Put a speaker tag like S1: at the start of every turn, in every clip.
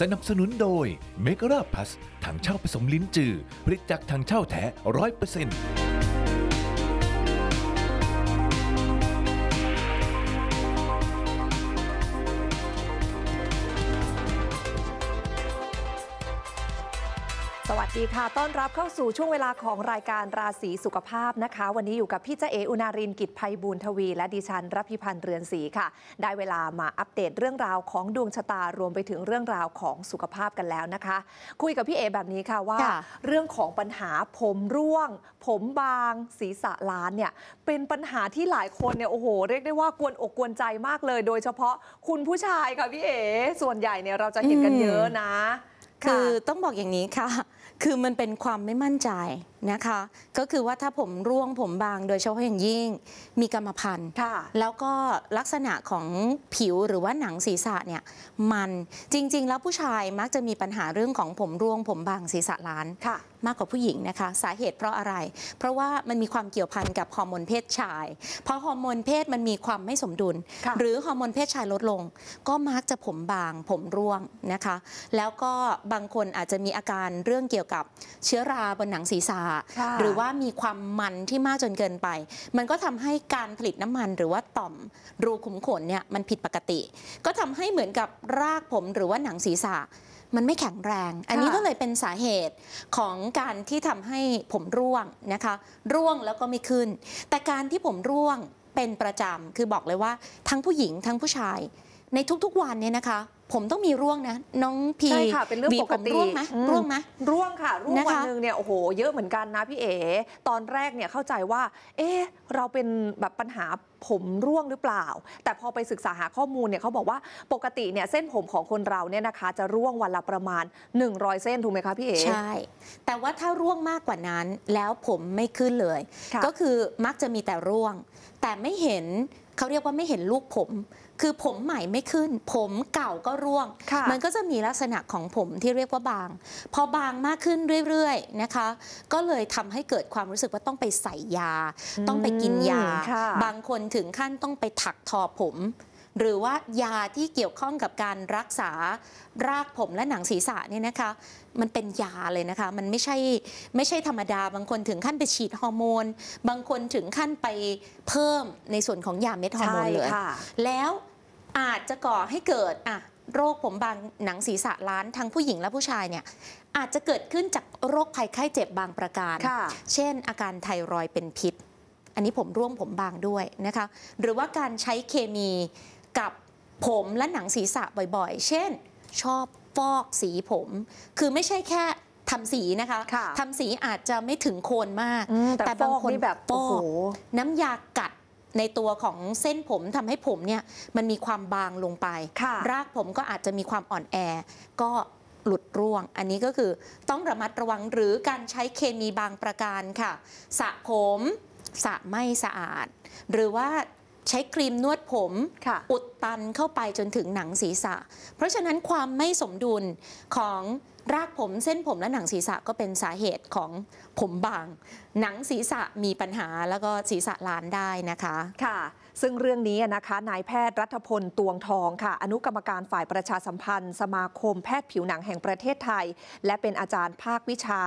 S1: สนับสนุนโดยเมก a r าพัสถังเช่าผสมลิ้นจือผลิตจากถังเช่าแท้ร้อยเปอร์เซ็นต์
S2: ดีค่ะต้อนรับเข้าสู่ช่วงเวลาของรายการราศีสุขภาพนะคะ วันนี้อยู่กับพี่เจเออุณารินกิจภัยบูรทวี และดิฉันรัพิพันธ์เรือนศรีค่ะ ได้เวลามาอัปเดตเรื่องราวของดวงชะตารวมไปถึงเรื่องราวของสุขภาพกันแล้วนะคะ คุยกับพี่เอแบบนี้ค่ะว่า เรื่องของปัญหาผมร่วงผมบาง ศีรษะล้านเนี่ยเป็นปัญหาที่หลายคนเนี่ยโอ้โห เรียกได้ว่ากวนอกกวนใจมากเลย โดยเฉพาะคุณผู้ชายค่ะพี่เอส่วนใหญ่เนี่ยเราจะเห็นกันเยอะนะ
S3: คือต้องบอกอย่างนี้ค่ะคือมันเป็นความไม่มั่นใจนะคะก็คือว่าถ้าผมร่วงผมบางโดยเฉพาะอย่างยิ่ง มีกรรมพันธุ์แล้วก็ลักษณะของผิวหรือว่าหนังศีรษะเนี่ยมันจริงๆแล้วผู้ชายมักจะมีปัญหาเรื่องของผมร่วง ผมบางศีรษะล้านมากกว่าผู้หญิงนะคะสาเหตุเพราะอะไร เพราะว่ามันมีความเกี่ยวพันกับฮอร์โมนเพศชาย เพราะฮอร์โมนเพศมันมีความไม่สมดุลหรือฮอร์โมนเพศชายลดลง ก็มักจะผมบางผมร่วงนะคะ แล้วก็บางคนอาจจะมีอาการเรื่องเกี่ยวกับเชื้อราบนหนังศีรษะระหรือว่ามีความมันที่มากจนเกินไป มันก็ทำให้การผลิตน้ำมันหรือว่าต่อมรูขุมขนเนี่ยมันผิดปกติ ก็ทำให้เหมือนกับรากผมหรือว่าหนังศีรษะ มันไม่แข็งแรง อันนี้ก็เลยเป็นสาเหตุของการที่ทำให้ผมร่วงนะคะ ร่วงแล้วก็ไม่ขึ้น แต่การที่ผมร่วงเป็นประจำคือบอกเลยว่า ทั้งผู้หญิงทั้งผู้ชายในทุกๆวันเนี่ยนะคะผมต้องมีร่วงนะน้องพีใช่ค่ะ เป็นเรื่องปกติร่วงไหมร่วงไหมร
S2: ่วงค่ะ ร่วงวันหนึ่งเนี่ยโอ้โหเยอะเหมือนกันนะพี่เอ๋ตอนแรกเนี่ยเข้าใจว่า เอ๊ะเราเป็นแบบปัญหาผมร่วงหรือเปล่า แต่พอไปศึกษาหาข้อมูลเนี่ยเขาบอกว่าปกติเนี่ยเส้นผมของคนเราเนี่ยนะคะ จะร่วงวันละประมาณ 100เส้นถูกไหมคะพี่เอ๋ใช่
S3: แต่ว่าถ้าร่วงมากกว่านั้น แล้วผมไม่ขึ้นเลย ก็คือมักจะมีแต่ร่วง แต่ไม่เห็นเขาเรียกว่าไม่เห็นลูกผมคือผมใหม่ไม่ขึ้น ผมเก่าก็ร่วง มันก็จะมีลักษณะของผมที่เรียกว่าบาง พอบางมากขึ้นเรื่อยๆนะคะ ก็เลยทำให้เกิดความรู้สึกว่าต้องไปใส่ยา ต้องไปกินยา บางคนถึงขั้นต้องไปถักทอผมหรือว่ายาที่เกี่ยวข้องกับการรักษารากผมและหนังศีรษะเนี่ยนะคะ มันเป็นยาเลยนะคะมันไม่ใช่ไม่ใช่ธรรมดาบางคนถึงขั้นไปฉีด ฮอร์โมน บางคนถึงขั้นไปเพิ่มในส่วนของยาเม็ดฮอร์โมนเลยแล้วอาจจะก่อให้เกิดอ่ะโรคผมบางหนังศีรษะล้านทั้งผู้หญิงและผู้ชายเนี่ยอาจจะเกิดขึ้นจากโรคภัยไข้เจ็บบางประการเช่น อาการไทรอยเป็นพิษ อันนี้ผมร่วงผมบางด้วยนะคะหรือว่าการใช้เคมีกับผมและหนังศีรษะบ่อยๆ เช่น ชอบฟอกสีผม คือไม่ใช่แค่ทำสีนะคะคะทำสีอาจจะไม่ถึงโคนมากแต่บางคนแบบโอกน้ำยากัดในตัวของเส้นผมทำให้ผมเนี่ยมันมีความบางลงไป รากผมก็อาจจะมีความอ่อนแอ ก็หลุดร่วงอันนี้ก็คือต้องระมัดระวังหรือการใช้เคมีบางประการค่ะสระผมสระไม่สะอาด หรือว่าใช้ครีมนวดผมอุดตันเข้าไปจนถึงหนังศีรษะ เพราะฉะนั้นความไม่สมดุลของรากผมเส้นผมและหนังศีรษะก็เป็นสาเหตุของผมบาง หนังศีรษะมีปัญหาแล้วก็ศีรษะล้านได้นะคะค่ะ ซึ่งเรื่องนี้นะคะ นายแพทย์รัฐพ
S2: ลตวงทองค่ะ อนุกรรมการฝ่ายประชาสัมพันธ์ สมาคมแพทย์ผิวหนังแห่งประเทศไทย และเป็นอาจารย์ภาควิชา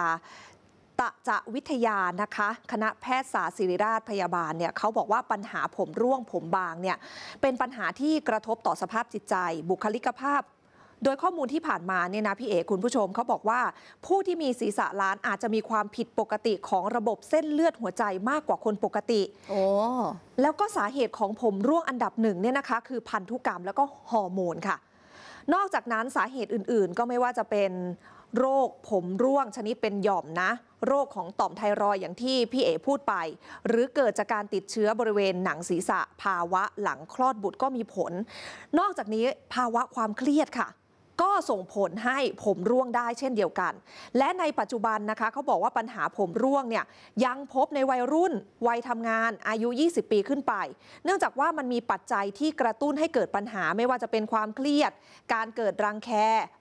S2: ตะจะวิทยา นะคะ คณะแพทยศาสตร์ศิริราชพยาบาลเนี่ยเขาบอกว่าปัญหาผมร่วงผมบางเนี่ยเป็นปัญหาที่กระทบต่อสภาพจิตใจ บุคลิกภาพ โดยข้อมูลที่ผ่านมาเนี่ยนะพี่เอกคุณผู้ชมเขาบอกว่า ผู้ที่มีศีรษะล้านอาจจะมีความผิดปกติของระบบเส้นเลือดหัวใจมากกว่าคนปกติโอ้แล้วก็สาเหตุของผมร่วงอันดับหนึ่งเนี่ยนะคะคือพันธุกรรมแล้วก็ฮอร์โมนค่ะ นอกจากนั้นสาเหตุอื่นๆก็ไม่ว่าจะเป็นโรคผมร่วงชนิดเป็นหย่อมนะ โรคของ ต่อมไทรอยอย่างที่ พี่ เอ พูดไป หรือเกิดจากการติดเชื้อบริเวณหนังศีรษะ ภาวะ หลังคลอดบุตรก็มีผล นอกจากนี้ภาวะความเครียดค่ะก็ส่งผลให้ผมร่วงได้เช่นเดียวกัน และในปัจจุบันนะคะเขาบอกว่าปัญหาผมร่วงเนี่ยยังพบในวัยรุ่นวัยทำงานอายุ 20 ปีขึ้นไป เนื่องจากว่ามันมีปัจจัยที่กระตุ้นให้เกิดปัญหาไม่ว่าจะเป็นความเครียด การเกิดรังแค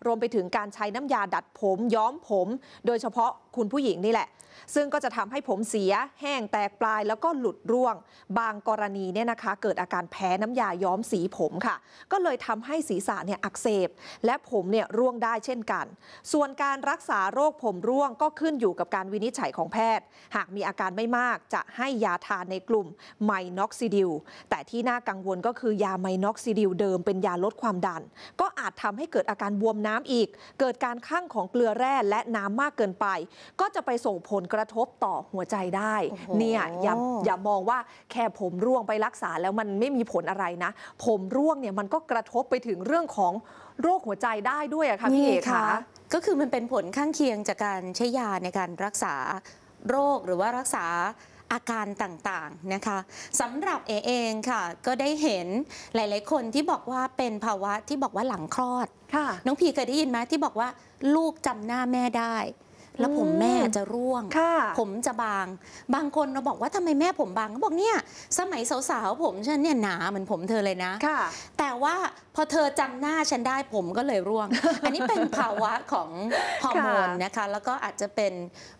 S2: รวมไปถึงการใช้น้ำยาดัดผมย้อมผม โดยเฉพาะคุณผู้หญิงนี่แหละ ซึ่งก็จะทำให้ผมเสียแห้งแตกปลายแล้วก็หลุดร่วงบางกรณีเนี่ยนะคะ เกิดอาการแพ้น้ำยาย้อมสีผมค่ะ ก็เลยทำให้ศีรษะเนี่ยอักเสบและผมเนี่ยร่วงได้เช่นกัน ส่วนการรักษาโรคผมร่วงก็ขึ้นอยู่กับการวินิจฉัยของแพทย์ หากมีอาการไม่มากจะให้ยาทานในกลุ่ม ไมน็อกซิดิล แต่ที่น่ากังวลก็คือยาไมน็อกซิดิลเดิมเป็นยาลดความดัน ก็อาจทำให้เกิดอาการบวมน้ำอีก เกิดการข้างของเกลือแร่และน้ำมากเกินไป ก็จะไปส่งผลกระทบต่อหัวใจได้ เนี่ยอย่าอย่ามองว่าแค่ผมร่วงไปรักษาแล้วมันไม่มีผลอะไรนะ ผมร่วงเนี
S3: ่ยมันก็กระทบไปถึงเรื่องของโรคหัวใจได้ด้วยอะค่ะพี่เอกค่ะก็คือมันเป็นผลข้างเคียงจากการใช้ยาในการรักษาโรคหรือว่ารักษาอาการต่างๆนะคะสำหรับเอเองค่ะ ก็ได้เห็นหลายๆคนที่บอกว่าเป็นภาวะที่บอกว่าหลังคลอดน้องพีเคยได้ยินไหมที่บอกว่าลูกจำหน้าแม่ได้แล้วผมแม่จะร่วงผมจะบาง บางคนเราบอกว่าทำไมแม่ผมบางก็บอกเนี่ยสมัยสาวๆผมฉันเนี่ยหนาเหมือนผมเธอเลยนะค่ะ แต่ว่าพอเธอจำหน้าฉันได้ผมก็เลยร่วง อันนี้เป็นภาวะของฮอร์โมนนะคะ แล้วก็อาจจะเป็น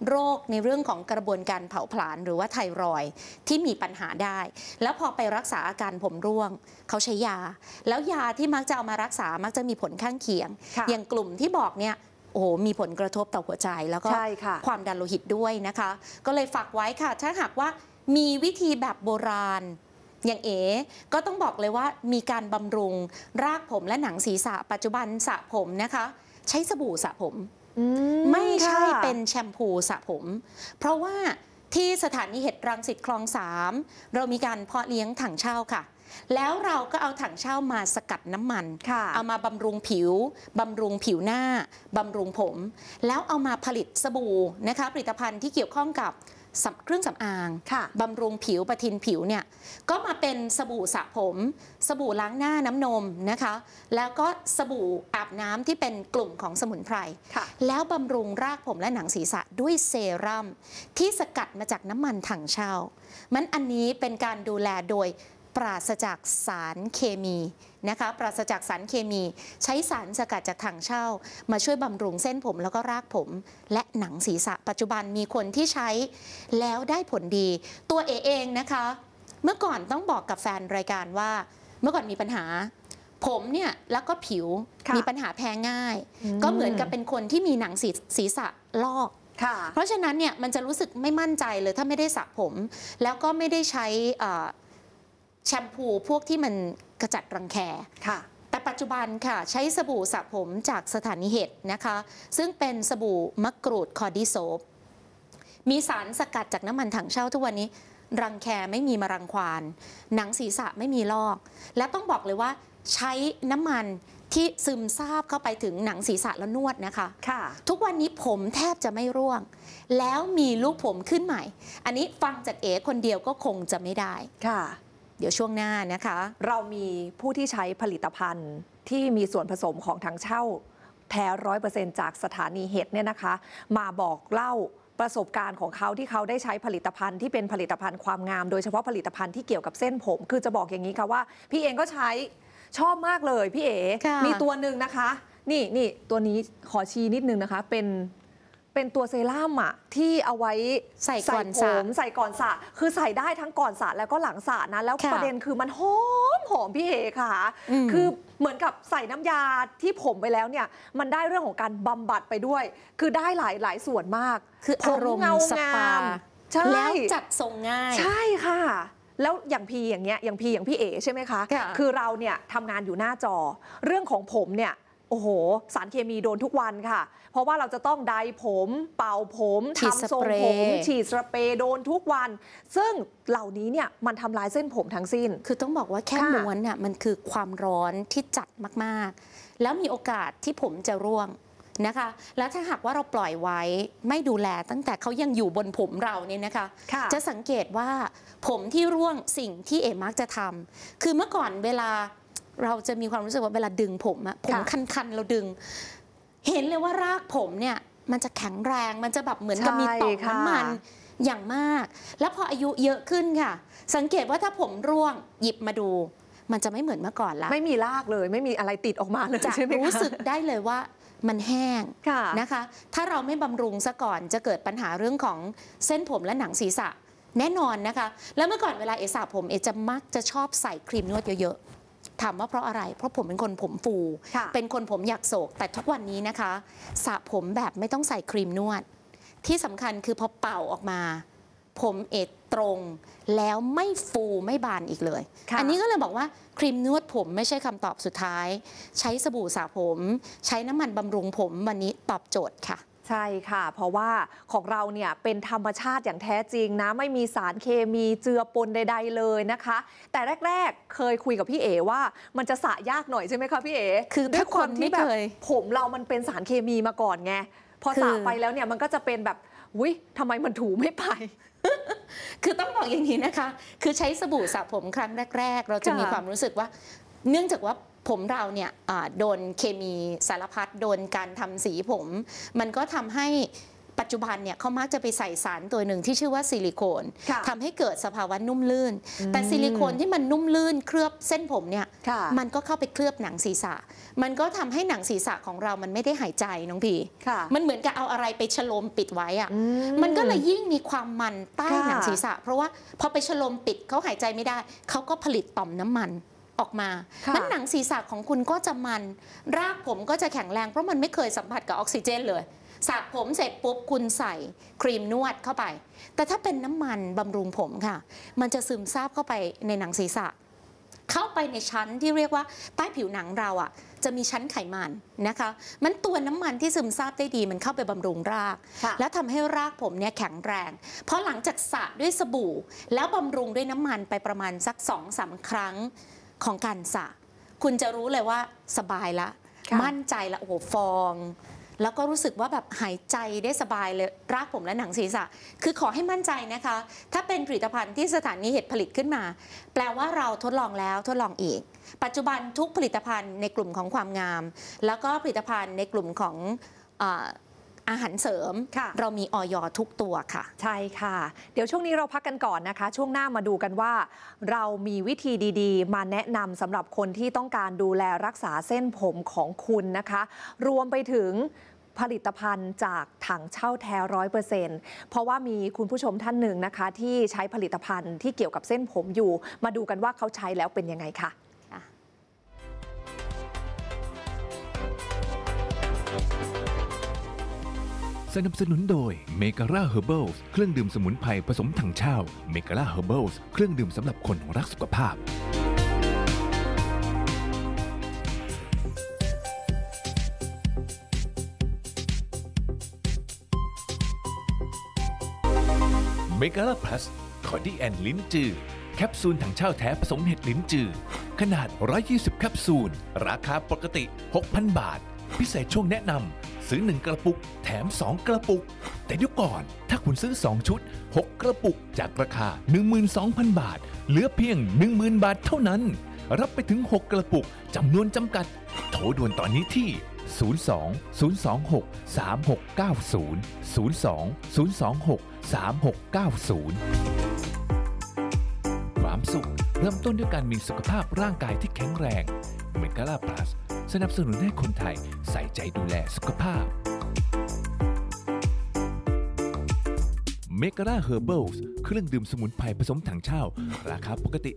S3: โรคในเรื่องของกระบวนการเผาผลาญหรือว่าไทรอยที่มีปัญหาได้ แล้วพอไปรักษาอาการผมร่วงเขาใช้ยา แล้วยาที่มักจะเอามารักษามักจะมีผลข้างเคียง อย่างกลุ่มที่บอกเนี่ยโอ้โห มีผลกระทบต่อหัวใจแล้วก็ความดันโลหิตด้วยนะคะ ก็เลยฝากไว้ค่ะ ถ้าหากว่ามีวิธีแบบโบราณอย่างเอ๋ ก็ต้องบอกเลยว่ามีการบำรุงรากผมและหนังศีรษะปัจจุบันสระผมนะคะ ใช้สบู่สระผมมไม่ใช่เป็นแชมพูสระผม เพราะว่าที่สถานีเห็ดรังสิตคลองสามเรามีการเพาะเลี้ยงถังเช่าค่ะแล้วเราก็เอาถังเช่ามาสกัดน้ำมันเอามาบำรุงผิว บำรุงผิวหน้า บำรุงผม แล้วเอามาผลิตสบู่นะคะ ผลิตภัณฑ์ที่เกี่ยวข้องกับ เครื่องสำอาง บำรุงผิวปะทินผิวเนี่ย ก็มาเป็นสบู่สระผม สบู่ล้างหน้าน้ำนมนะคะ แล้วก็สบู่อาบน้ำที่เป็นกลุ่มของสมุนไพร แล้วบำรุงรากผมและหนังศีรษะด้วยเซรั่มที่สกัดมาจากน้ำมันถังเช่า มันอันนี้เป็นการดูแลโดยปราศจากสารเคมีนะคะ ปราศจากสารเคมี ใช้สารสกัดจากถังเช่ามาช่วยบำรุงเส้นผม แล้วก็รากผม และหนังศีรษะ ปัจจุบันมีคนที่ใช้แล้วได้ผลดี ตัวเอเองนะคะ เมื่อก่อนต้องบอกกับแฟนรายการว่าเมื่อก่อนมีปัญหา ผมเนี่ยแล้วก็ผิวมีปัญหาแพ้ง่าย ก็เหมือนกับเป็นคนที่มีหนังศีรษะลอกเพราะฉะนั้นเนี่ยมันจะรู้สึกไม่มั่นใจเลยถ้าไม่ได้สระผมแล้วก็ไม่ได้ใช้แชมพูพวกที่มัน กระจัดรังแคค่ะ แต่ปัจจุบันค่ะ ใช้สบู่สระผมจากสถานีเห็ดนะคะ ซึ่งเป็นสบู่มะกรูดคอดิโซบมีสารสกัดจากน้ำมันถังเช่าทุกวันนี้ รังแคไม่มีมารังควานหนังศีรษะไม่มีลอก และต้องบอกเลยว่า ใช้น้ำมันที่ซึมซาบเข้าไปถึงหนังศีรษะแล้วนวดนะคะค่ะ ทุกวันนี้ผมแทบจะไม่ร่วง แล้วมีลูกผมขึ้นใหม่ อันนี้ฟังจากเอ๋คนเดียวก็คงจะไม่ได้ค่ะเดี๋ยวช่วงหน้านะคะเรามีผู้ที่ใช้
S2: ผลิตภัณฑ์ที่มีส่วนผสมของทังเช่า แท้ร้อยเปอร์เซ็นจากสถานีเห็ดเนี่ยนะคะ มาบอกเล่าประสบการณ์ของเขาที่เขาได้ใช้ผลิตภัณฑ์ที่เป็นผลิตภัณฑ์ความงาม โดยเฉพาะผลิตภัณฑ์ที่เกี่ยวกับเส้นผม คือจะบอกอย่างนี้ค่ะว่า พี่เองก็ใช้ชอบมากเลยพี่เอ๋มีตัวหนึ่งนะคะ นี่นี่ตัวนี้ขอชี้นิดนึงนะคะเป็นเป็นตัวเซรั่มอะที่เอาไว้ใส่ก่อนสระใส่ก่อนสระคือใส่ได้ทั้งก่อนสระแล้วก็หลังสระนะแล้วประเด็นคือมันหอมหอมพี่เอค่ะ คือเหมือนกับใส่น้ำยาที่ผมไปแล้วเนี่ย มันได้เรื่องของการบำบัดไปด้วย คือได้หลายหลายส่วนมาก คือผาเมาสปาแล้วจัดทรงง่าย ใช่ค่ะ แล้วอย่างพีอย่างเงี้ยอย่างพีอย่างพี่เอ๋ใช่ไหมคะ คือเราเนี่ยทำงานอยู่หน้าจอ เรื่องของผมเนี่ยโอ้โหสารเคมีโดนทุกวันค่ะ เพราะว่าเราจะต้องไดผม เป่าผมทำทรงผมฉีดสเปรย์โดนทุกวัน ซึ
S3: ่งเหล่านี้เนี่ยมันทำลายเส้นผมทั้งสิ้น คือต้องบอกว่าแค่ม้วนเนี่ยมันคือความร้อนที่จัดมาก ๆ แล้วมีโอกาสที่ผมจะร่วงนะคะ แล้วถ้าหากว่าเราปล่อยไว้ไม่ดูแลตั้งแต่เขายังอยู่บนผมเราเนี่ยนะคะคะ จะสังเกตว่าผมที่ร่วงสิ่งที่เอมักจะทำคือเมื่อก่อนเวลาเราจะมีความรู้สึกว่าเวลาดึงผมอะผมคันๆเราดึง เห็นเลยว่ารากผมเนี่ย มันจะแข็งแรง มันจะแบบเหมือนกับมีต่อมน้ำมันอย่างมาก แล้วพออายุเยอะขึ้นค่ะสังเกตว่าถ้าผมร่วงหยิบมาดู มันจะไม่เหมือนเมื่อก่อนละไม่มีรากเลย ไม่มีอะไรติดออกมาเลยจะรู้สึกได้เลยว่ามันแห้งนะคะ ถ้าเราไม่บำรุงซะก่อนจะเกิดปัญหาเรื่องของเส้นผมและหนังศีรษะแน่นอนนะคะแล้วเมื่อก่อนเวลาเอสระผมเอจะมักจะชอบใส่ครีมนวดเยอะถามว่าเพราะอะไร เพราะผมเป็นคนผมฟู เป็นคนผมอยากโศก แต่ทุกวันนี้นะคะสระผมแบบไม่ต้องใส่ครีมนวด ที่สำคัญคือพอเป่าออกมา ผมเอดตรง แล้วไม่ฟูไม่บานอีกเลย อันนี้ก็เลยบอกว่าครีมนวดผมไม่ใช่คำตอบสุดท้าย ใช้สบู่สระผม ใช้น้ำมันบำรุงผมวันนี้ตอบโจทย์ค่ะ
S2: ใช่ค่ะ เพราะว่าของเราเนี่ยเป็นธรรมชาติอย่างแท้จริงนะไม่มีสารเคมีเจือปนใด ๆ เลยนะคะ แต่แรก ๆ เคยคุยกับพี่เอว่ามันจะสะยากหน่อยใช่ไหมคะพี่เอ คือด้วยความที่แบบผมเรามันเป็นสารเคมีมาก่อนไง พอสระไปแล้วเนี่ยมันก็จะเป็นแบบวิทำไมมันถูไม่ไปคือต้องบอกอย่างนี้
S3: นะคะ คือใช้สบู่สระผมครั้งแรก ๆ เราจะมีความรู้สึกว่า เนื่องจากว่าผมเราเนี่ยโดนเคมีสารพัดโดนการทำสีผม มันก็ทำให้ปัจจุบันเนี่ยเขามักจะไปใส่สารตัวหนึ่งที่ชื่อว่าซิลิโคนทำให้เกิดสภาวะนุ่มลื่น แต่ซิลิโคนที่มันนุ่มลื่นเคลือบเส้นผมเนี่ยมันก็เข้าไปเคลือบหนังศีรษะ มันก็ทำให้หนังศีรษะของเรามันไม่ได้หายใจน้องพีมันเหมือนกับเอาอะไรไปฉลมปิดไว้อะมันก็เลยยิ่งมีความมันใต้หนังศีรษะ เพราะว่าพอไปฉลมปิดเขาหายใจไม่ได้เขาก็ผลิตต่อมน้ำมันออกมามันหนังศีรษะของคุณก็จะมัน รากผมก็จะแข็งแรงเพราะมันไม่เคยสัมผัสกับออกซิเจนเลยสระผมเสร็จปุ๊บคุณใส่ครีมนวดเข้าไป แต่ถ้าเป็นน้ำมันบำรุงผมค่ะ มันจะซึมซาบเข้าไปในหนังศีรษะ เข้าไปในชั้นที่เรียกว่าใต้ผิวหนังเราอะ่ะ จะมีชั้นไขมันนะคะ มันตัวน้ำมันที่ซึมซาบได้ดี มันเข้าไปบำรุงราก แล้วทำให้รากผมเนี่ยแข็งแรง เพราะหลังจากสระด้วยสบู่ แล้วบำรุงด้วยน้ำมันไปประมาณสัก2อสาครั้งของการสระคุณจะรู้เลยว่าสบายละมั่นใจละโอ้โหฟอง แล้วก็รู้สึกว่าแบบหายใจได้สบายเลยรากผมและหนังศีรษะ คือขอให้มั่นใจนะคะถ้าเป็นผลิตภัณฑ์ที่สถานีเห็ดผลิตขึ้นมา แปลว่าเราทดลองแล้วทดลองอีก ปัจจุบันทุกผลิตภัณฑ์ในกลุ่มของความงาม แล้วก็ผลิตภัณฑ์ในกลุ่มของอาหารเสริมเรามีออยทุกตัวค่ะ ใช่ค่ะ เดี๋ยวช่วงนี้เราพักกันก่อนนะค
S2: ะ ช่วงหน้ามาดูกันว่า เรามีวิธีดี ๆ มาแนะนำสำหรับคนที่ต้องการดูแลรักษาเส้นผมของคุณนะคะ รวมไปถึงผลิตภัณฑ์จากถังเช่าแท้ร้อยเปอร์เซ็นต์เพราะว่ามีคุณผู้ชมท่านหนึ่งนะคะ ที่ใช้ผลิตภัณฑ์ที่เกี่ยวกับเส้นผมอยู่ มาดูกันว่าเขาใช้แล้วเป็นยังไงค่ะ
S1: สนับสนุนโดยเมกาล่าเฮอร์เบิลเครื่องดื่มสมุนไพรผสมถังเช่าเมกาล่าเฮอร์เบิลเครื่องดื่มสำหรับคนรักสุขภาพเมกาล่าพลัสคอดี้แอนลิ้นจือแคปซูลถังเช่าแท้ ผสมเห็ดลิ้นจือ ขนาด 120 แคปซูลราคาปกติ 6,000 บาท พิเศษช่วงแนะนำซื้อ 1 กระปุกแถม 2 กระปุก แต่เดี๋ยวก่อนถ้าคุณซื้อ 2 ชุด 6 กระปุกจากราคา 12,000 บาทเหลือเพียง 10,000 บาทเท่านั้น รับไปถึง 6 กระปุก จำนวนจำกัด โทรด่วนตอนนี้ที่ 02 026 3690 02 026 3690 ความสุขเริ่มต้นด้วยการมีสุขภาพร่างกายที่แข็งแรงเมกาลาพลัสนับสนุนให้คนไทยใส่ใจดูแลสุขภาพ เมกาล่าเฮอร์เบิลส์เครื่องดื่มสมุนไพรผสมถังเช่า ราคาปกติ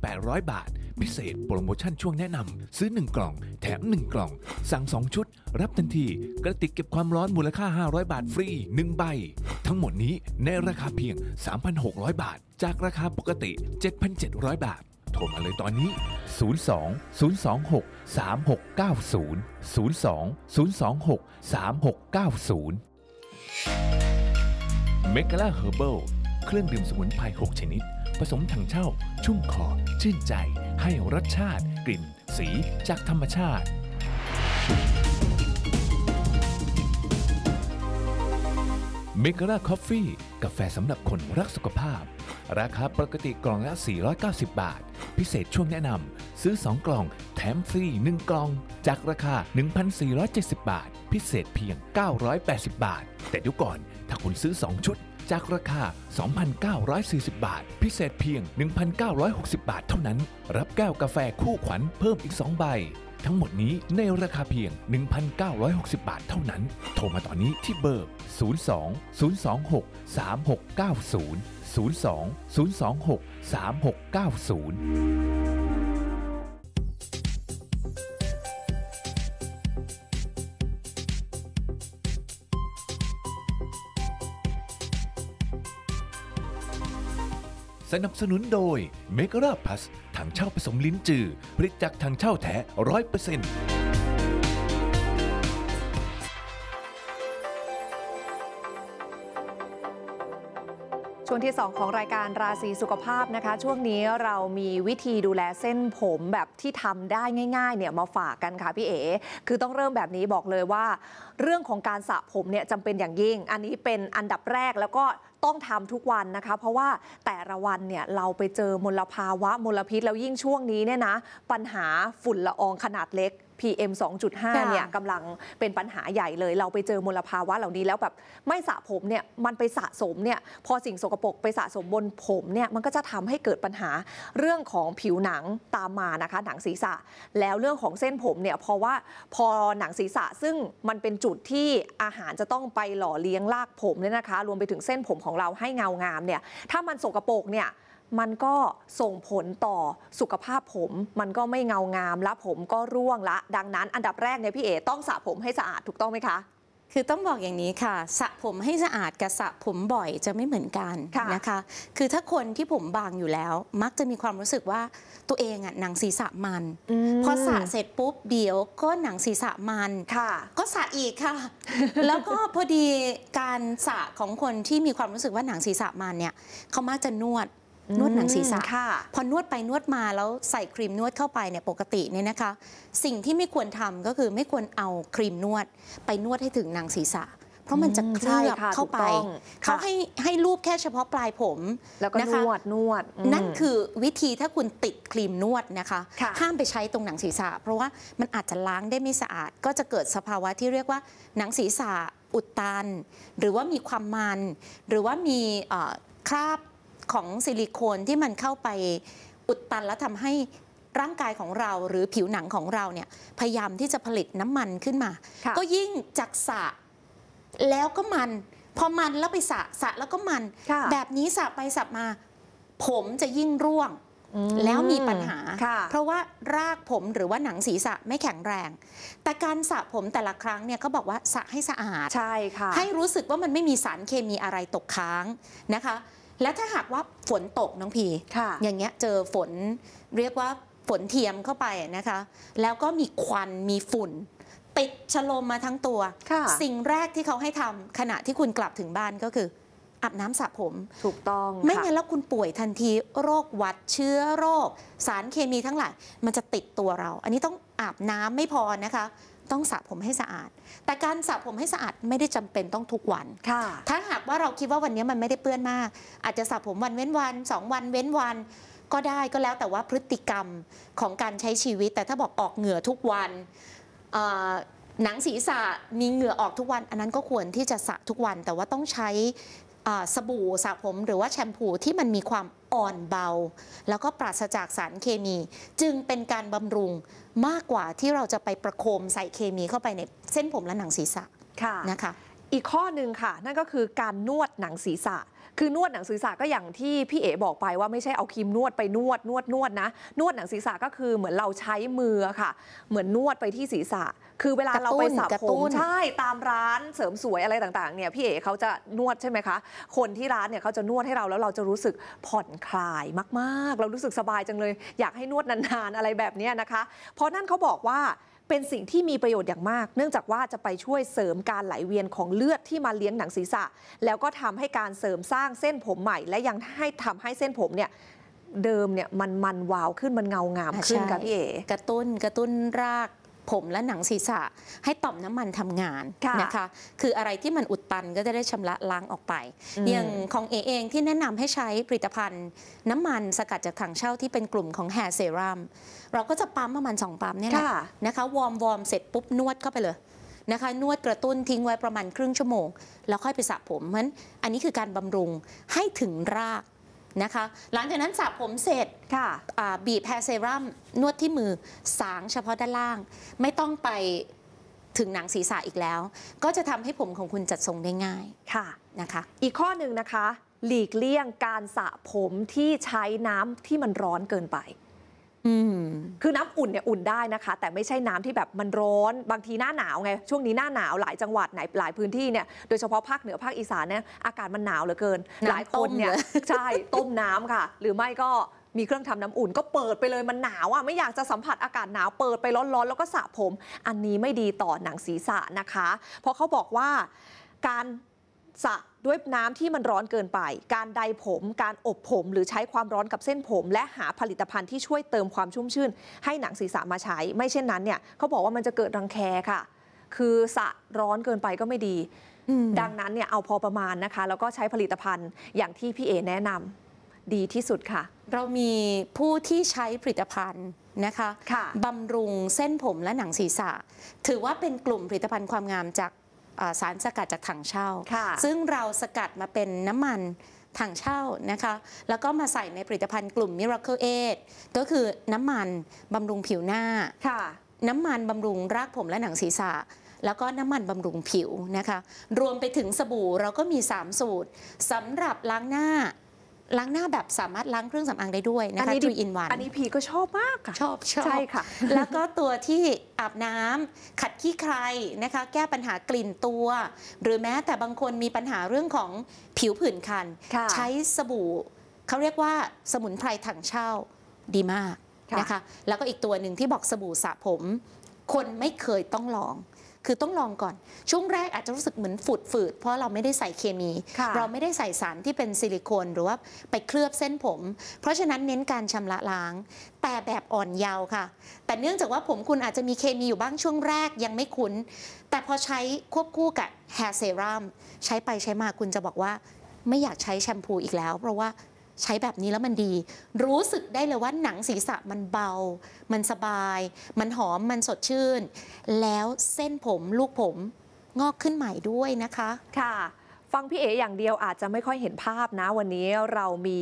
S1: 1,800 บาท พิเศษโปรโมชั่นช่วงแนะนำซื้อ 1 กล่อง แถม 1 กล่อง สั่ง 2 ชุด รับทันที กระติกเก็บความร้อนมูลค่า 500 บาทฟรี 1 ใบ ทั้งหมดนี้ในราคาเพียง 3,600 บาท จากราคาปกติ 7,700 บาทโทรมาเลยตอนนี้ 02 026 3690 02 026 3690 เมกาลาเฮอร์เบิลเครื่องดื่มสมุนไพร6ชนิด ผสมถังเช่าชุ่มคอ ชื่นใจ ให้รสชาติ กลิ่นสีจากธรรมชาติเมกาลาคอฟฟี่กาแฟสำหรับคนรักสุขภาพ ราคาปกติกล่องละ 490 บาท พิเศษช่วงแนะนำซื้อ 2 กล่องแถมฟรี 1 กล่อง จากราคา 1,470 บาท พิเศษเพียง 980 บาท แต่ดูก่อนถ้าคุณซื้อ 2 ชุด จากราคา 2,940 บาท พิเศษเพียง 1,960 บาท เท่านั้น รับแก้วกาแฟคู่ขวัญเพิ่มอีก 2 ใบทั้งหมดนี้ในราคาเพียง 1,960 บาทเท่านั้น โทรมาตอนนี้ที่เบอร์02 026 3690 02 026 3690 สนับสนุนโดยเมก a r าพัสถังเช่าผสมลิ้นจือผลิตจากถังเช่าแท้ร้อยเปอร์เซ็นต์
S2: ช่วงที่ 2 ของรายการราศีสุขภาพนะคะ ช่วงนี้เรามีวิธีดูแลเส้นผมแบบที่ทำได้ง่ายๆเนี่ยมาฝากกันค่ะพี่เอ๋คือต้องเริ่มแบบนี้บอกเลยว่า เรื่องของการสระผมเนี่ยจำเป็นอย่างยิ่ง อันนี้เป็นอันดับแรกแล้วก็ต้องทำทุกวันนะคะเพราะว่าแต่ละวันเนี่ย เราไปเจอมลภาวะ มลพิษ แล้วยิ่งช่วงนี้เนี่ยนะ ปัญหาฝุ่นละอองขนาดเล็ก PM 2.5เนี่ยกำลังเป็นปัญหาใหญ่เลย เราไปเจอมลภาวะเหล่านี้แล้วแบบไม่สระผมเนี่ยมันไปสะสมเนี่ยพอสิ่งสกปรกไปสะสมบนผมเนี่ยมันก็จะทำให้เกิดปัญหาเรื่องของผิวหนังตามมานะคะ หนังศีรษะแล้วเรื่องของเส้นผมเนี่ยเพราะว่าพอหนังศีรษะซึ่งมันเป็นจุดที่อาหารจะต้องไปหล่อเลี้ยงลากผมเนี่ยนะคะ รวมไปถึงเส้นผมของเราให้เงางามเนี่ย ถ้ามันสกปรกเนี่ยมันก็ส่งผลต่อสุขภาพผม มันก็ไม่เงางามและผมก็ร่วงละ ดังนั้น อันดับแรกเนี่ยพี่เอต้องสระผมให้สะอาดถูกต้องไหมคะ
S3: คือต้องบอกอย่างนี้ค่ะ สระผมให้สะอาดกับสระผมบ่อยจะไม่เหมือนกันะนะคะ คือถ้าคนที่ผมบางอยู่แล้ว มักจะมีความรู้สึกว่าตัวเองอ่ะหนังศีรษะมันอมพอสระเสร็จปุ๊บเดี๋ยวก็หนังศีรษะมัน ก็สระอีกค่ะ แล้วก็พอดีการสระของคนที่มีความรู้สึกว่าหนังศีรษะมันเนี่ย เขามักจะนวดนวดหนังศีรษะพอนวดไปนวดมาแล้วใส่ครีมนวดเข้าไปเนี่ยปกติเนี่ยนะคะ สิ่งที่ไม่ควรทำก็คือไม่ควรเอาครีมนวด ไปนวดให้ถึงหนังศีรษะ เพราะมันจะเคลือบเข้าไป เขาให้ให้รูปแค่เฉพาะปลายผม แล้วก็นวดนวด นั่นคือวิธีถ้าคุณติดครีมนวดนะคะห้ามไปใช้ตรงหนังศีรษะ เพราะว่ามันอาจจะล้างได้ไม่สะอาด ก็จะเกิดสภาวะที่เรียกว่า หนังศีรษะอุดตันหรือว่ามีความมัน หรือว่ามีคราบของซิลิโคนที่มันเข้าไปอุดตันและทำให้ร่างกายของเราหรือผิวหนังของเราเนี่ยพยายามที่จะผลิตน้ำมันขึ้นมา ก็ยิ่งจักสะ แล้วก็มัน พอมันแล้วไปสะสะแล้วก็มัน แบบนี้สะไปสะมา ผมจะยิ่งร่วงแล้วมีปัญหา เพราะว่ารากผมหรือว่าหนังศีรษะไม่แข็งแรง แต่การสระผมแต่ละครั้งเนี่ยเขาบอกว่าสระให้สะอาดใช่ค่ะให้รู้สึกว่ามันไม่มีสารเคมีอะไรตกค้างนะคะและถ้าหากว่าฝนตกน้องพี อย่างเงี้ยเจอฝนเรียกว่าฝนเทียมเข้าไปนะคะ แล้วก็มีควันมีฝุ่น ติดชโลมมาทั้งตัว สิ่งแรกที่เขาให้ทำขณะที่คุณกลับถึงบ้านก็คืออาบน้ำสระผม ถูกต้องไม่งั้นแล้วคุณป่วยทันทีโรคหวัดเชื้อโรค สารเคมีทั้งหลาย มันจะติดตัวเรา อันนี้ต้องอาบน้ำไม่พอนะคะต้องสระผมให้สะอาด แต่การสระผมให้สะอาดไม่ได้จำเป็นต้องทุกวัน ถ้าหากว่าเราคิดว่าวันนี้มันไม่ได้เปื้อนมาก อาจจะสระผมวันเว้นวันสองวันเว้นวันก็ได้ก็แล้วแต่ว่าพฤติกรรมของการใช้ชีวิต แต่ถ้าบอกออกเหงื่อทุกวันหนังศีรษะมีเหงื่อออกทุกวันอันนั้นก็ควรที่จะสระทุกวันแต่ว่าต้องใช้สบู่สระผมหรือว่าแชมพูที่มันมีความอ่อนเบาแล้วก็ปราศจากสารเคมี จึงเป็นการบำรุงมากกว่าที่เราจะไปประโคมใส่เคมีเข้าไปในเส้นผมและหนังศีรษะะนะคะอีกข้
S2: อหนึ่งค่ะ นั่นก็คือการนวดหนังศีรษะคือนวดหนังศีรษะก็อย่างที่พี่เอ๋บอกไปว่าไม่ใช่เอาครีมนวดไปนวดนวดนวดนะนวดหนังศีรษะก็คือเหมือนเราใช้มือค่ะ เหมือนนวดไปที่ศีรษะ คือเวลาเราไปสระผมใช่ตามร้านเสริมสวยอะไรต่างๆเนี่ยพี่เอ๋เขาจะนวดใช่ไหมคะคนที่ร้านเนี่ยเขาจะนวดให้เราแล้วเราจะรู้สึกผ่อนคลายมาก ๆ เรารู้สึกสบายจังเลย อยากให้นวดนานๆอะไรแบบนี้นะคะ เพราะนั่นเขาบอกว่าเป็นสิ่งที่มีประโยชน์อย่างมาก เนื่องจากว่าจะไปช่วยเสริมการไหลเวียนของเลือดที่มาเลี้ยงหนังศีรษะ แล้วก็ทำให้การเสริมสร้างเส้นผมใหม่ และยังให้ทำให้เส้นผมเนี่ย
S3: เดิมเนี่ยมันมันวาวขึ้น มันเงางามขึ้นค่ะพี่เอ กระตุ้นกระตุ้นรากผม และหนังศีรษะให้ต่อมน้ำมันทำงานนะคะคืออะไรที่มันอุดตันก็จะได้ชำระล้างออกไป อย่างของเอเองที่แนะนำให้ใช้ผลิตภัณฑ์ น้ำมันสกัดจากถังเช่าที่เป็นกลุ่มของแฮร์เซรัมเราก็จะปั๊มประมาณ2ปั๊มเนี่แหละนะคะ วอร์มวอร์มเสร็จปุ๊บนวดเข้าไปเลยนะคะ นวดกระตุ้นทิ้งไว้ประมาณครึ่งชั่วโมง แล้วค่อยไปสระผมเพราะฉะนั้นอันนี้คือการบำรุงให้ถึงรากนะคะหลังจากนั้นสระผมเสร็จบีบแพรเซรั่มนวดที่มือสางเฉพาะด้านล่าง ไม่ต้องไปถึงหนังศีรษะอีกแล้ว ก็จะทำให้ผมของคุณจัดทรงได้ง่าย ค่ะนะคะ อีกข้อหนึ่งนะคะ หลีกเลี่ยงการสระผมที่
S2: ใช้น้ำที่มันร้อนเกินไปคือ น้ำอุ่นเนี่ยอุ่นได้นะคะ แต่ไม่ใช่น้ำที่แบบมันร้อน บางทีหน้าหนาว ไงช่วงนี้หน้าหนาว หลายจังหวัดไหนหลายพื้นที่เนี่ยโดยเฉพาะภาคเหนือภาคอีสานเนี่ยอากาศมันหนาวเหลือเกิน หลายคนเนี่ยใช่ต้มน้ำค่ะ หรือไม่ก็มีเครื่องทำน้ำอุ่น ก็เปิดไปเลยมันหนาวอ่ะไม่อยากจะสัมผัสอากาศหนาวเปิดไปร้อนๆแล้วก็สระผม อันนี้ไม่ดีต่อหนังศีรษะนะคะ เพราะเขาบอกว่าการสระด้วยน้ำที่มันร้อนเกินไป การใดผม การอบผม หรือใช้ความร้อนกับเส้นผมและหาผลิตภัณฑ์ที่ช่วยเติมความชุ่ม ชื่นให้หนังศีรษะมาใช้ ไม่เช่นนั้นเนี่ยเขาบอกว่ามันจะเกิดรังแคค่ะ คือสะร้อนเกินไปก็ไม่ดี ดังนั้นเนี่ยเอาพอประมาณนะคะแล้วก็ใช้ผลิตภัณฑ์อย่างที่พี่เอแนะนำดีที่สุด
S3: ค่ะ เรามีผู้ที่ใช้ผลิตภัณฑ์นะคะคะบำรุงเส้นผมและหนังศีรษะ ถือว่าเป็นกลุ่มผลิตภัณฑ์ความงามจากสารสกัดจากถังเช่า ซึ่งเราสกัดมาเป็นน้ำมันถังเช่านะคะ แล้วก็มาใส่ในผลิตภัณฑ์กลุ่ม Miracle a 8ก็คือน้ำมันบำรุงผิวหน้า น้ำมันบำรุงรากผมและหนังศีรษะ แล้วก็น้ำมันบำรุงผิวนะคะ รวมไปถึงสบู่เราก็มี 3 สูตรสำหรับล้างหน้าล้างหน้าแบบสามารถล้างเครื่องสำอางได้ด้วยนะคะทูอินวันอันนี้พีก็ชอบมากค่ะชอบชอบ ใช่ค่ะแล้วก็ตัวที่อาบน้ำขัดขี้ใครนะคะ แก้ปัญหากลิ่นตัว หรือแม้แต่บางคนมีปัญหาเรื่องของผิวผื่นคัน ใช้สบู่เขาเรียกว่าสมุนไพรถังเช่าดีมากนะคะแล้วก็อีกตัวหนึ่งที่บอกสบู่สระผม คนไม่เคยต้องลองคือต้องลองก่อนช่วงแรกอาจจะรู้สึกเหมือนฝุดฝืดเพราะเราไม่ได้ใส่เคมี เราไม่ได้ใส่สารที่เป็นซิลิโคน หรือว่าไปเคลือบเส้นผม เพราะฉะนั้นเน้นการชำระล้าง แต่แบบอ่อนเยาว์ค่ะ แต่เนื่องจากว่าผมคุณอาจจะมีเคมีอยู่บ้างช่วงแรกยังไม่คุ้น แต่พอใช้ควบคู่กับแฮร์เซรัมใช้ไปใช้มาคุณจะบอกว่า ไม่อยากใช้แชมพูอีกแล้ว เพราะว่าใช้แบบนี้แล้วมันดีรู้สึกได้เลยว่าหนังศีรษะมันเบา มันสบาย มันหอม มันสดชื่น แล้วเส้นผมลูกผมงอกขึ้นใหม่ด้วยนะคะ ค
S2: ่ะ ฟังพี่เอ๋อย่างเดียวอาจจะไม่ค่อยเห็นภาพนะวันนี้เรามี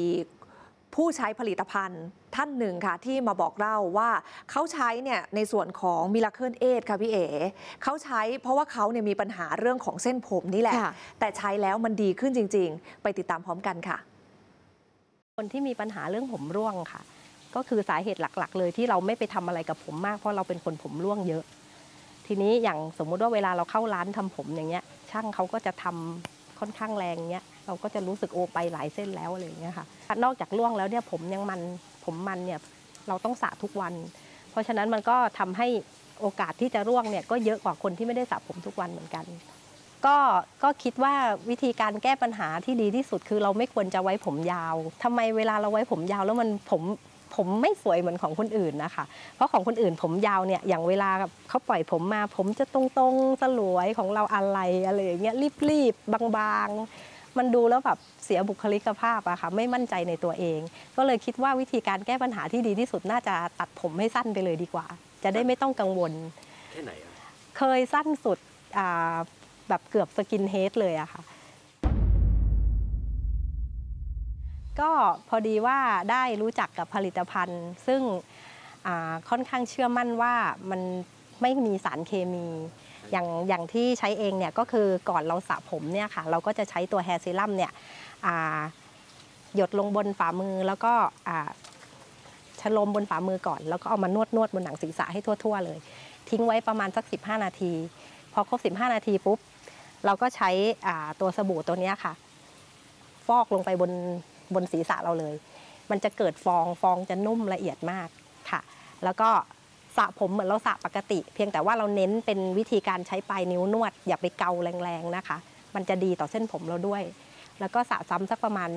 S2: ผู้ใช้ผลิตภัณฑ์ท่านหนึ่งค่ะที่มาบอกเล่าว่าเขาใช้เนี่ยในส่วนของมิลาเคิลเอทค่ะพี่เอ๋เขาใช้เพราะว่าเขาเนี่ยมีปัญหาเรื่องของเส้นผมนี่แหละ
S4: แต่ใช้แล้วมันดีขึ้นจริง ๆ ไปติดตามพร้อมกันค่ะคนที่มีปัญหาเรื่องผมร่วงค่ะ ก็คือสาเหตุหลักๆเลย ที่เราไม่ไปทำอะไรกับผมมากเพราะเราเป็นคนผมร่วงเยอะ ทีนี้อย่างสมมุติว่าเวลาเราเข้าร้านทำผมอย่างเงี้ยช่างเขาก็จะทำค่อนข้างแรงเงี้ยเราก็จะรู้สึกโอไปหลายเส้นแล้วอะไรเงี้ยค่ะนอกจากร่วงแล้วเนี่ยผมยังมันผมมันเนี่ยเราต้องสระทุกวัน เพราะฉะนั้นมันก็ทำให้โอกาสที่จะร่วงเนี่ยก็เยอะกว่าคนที่ไม่ได้สระผมทุกวันเหมือนกันก็ก็คิดว่าวิธีการแก้ปัญหาที่ดีที่สุดคือเราไม่ควรจะไว้ผมยาว ทำไมเวลาเราไว้ผมยาวแล้วมันผมผมไม่สวยเหมือนของคนอื่นนะคะ เพราะของคนอื่นผมยาวเนี่ยอย่างเวลาเขาปล่อยผมมา ผมจะตรงๆสลวยของเราอะไรอะไรอย่างเงี้ยรีบๆบางๆ มันดูแล้วแบบเสียบุคลิกภาพอะค่ะไม่มั่นใจในตัวเอง ก็เลยคิดว่าวิธีการแก้ปัญหาที่ดีที่สุดน่าจะตัดผมให้สั้นไปเลยดีกว่า จะได้ไม่ต้องกังวลแค่ไหนเคยสั้นสุดแบบเกือบสกินเฮดเลยอะค่ะ ก็พอดีว่าได้รู้จักกับผลิตภัณฑ์ซึ่งค่อนข้างเชื่อมั่นว่ามันไม่มีสารเคมี อย่างอย่างที่ใช้เองเนี่ยก็คือก่อนเราสระผมเนี่ยค่ะเราก็จะใช้ตัวแฮร์ซีรัมเนี่ยหยดลงบนฝ่ามือแล้วก็ชะลมบนฝ่ามือก่อนแล้วก็เอามานวดนวดบนหนังศีรษะให้ทั่ว ๆเลย ทิ้งไว้ประมาณสัก 15 นาทีพอครบ15นาทีปุ๊บเราก็ใช้ตัวสบู่ตัวนี้ค่ะ ฟอกลงไปบนบนศีรษะเราเลย มันจะเกิดฟองฟองจะนุ่มละเอียดมากค่ะ แล้วก็สระผมเหมือนเราสระปกติ เพียงแต่ว่าเราเน้นเป็นวิธีการใช้ปลายนิ้วนวด อย่าไปเกาแรงๆนะคะ มันจะดีต่อเส้นผมเราด้วย แล้วก็สระซ้ำสักประมาณ